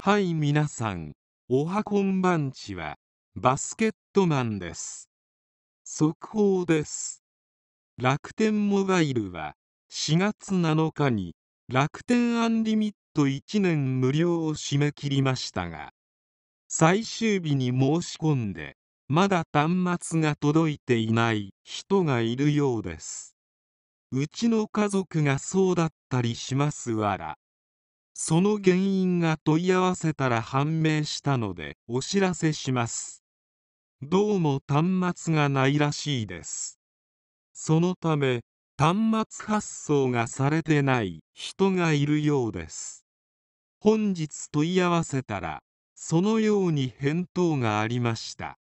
はい皆さんおはこんばんちはバスケットマンです速報です楽天モバイルは4月7日に楽天アンリミット1年無料を締め切りましたが最終日に申し込んでまだ端末が届いていない人がいるようですうちの家族がそうだったりしますわらその原因が問い合わせたら判明したのでお知らせしますどうも端末がないらしいですそのため端末発送がされてない人がいるようです本日問い合わせたらそのように返答がありました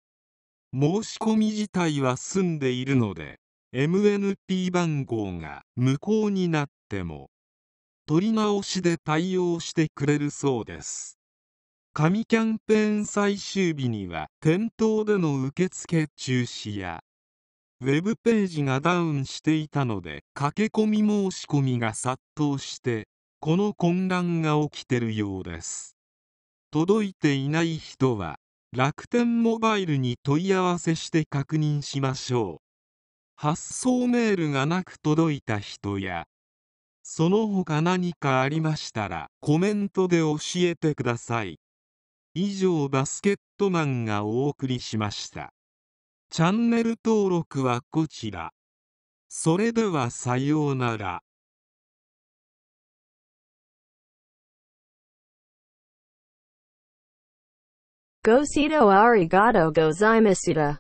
申し込み自体は済んでいるので MNP 番号が無効になっても取り直しで対応してくれるそうです紙キャンペーン最終日には店頭での受付中止やウェブページがダウンしていたので駆け込み申し込みが殺到してこの混乱が起きてるようです届いていない人は楽天モバイルに問い合わせして確認しましょう発送メールがなく届いた人やその他何かありましたらコメントで教えてください以上バスケットマンがお送りしましたチャンネル登録はこちらそれではさようなら Go Arigato gozaimasu.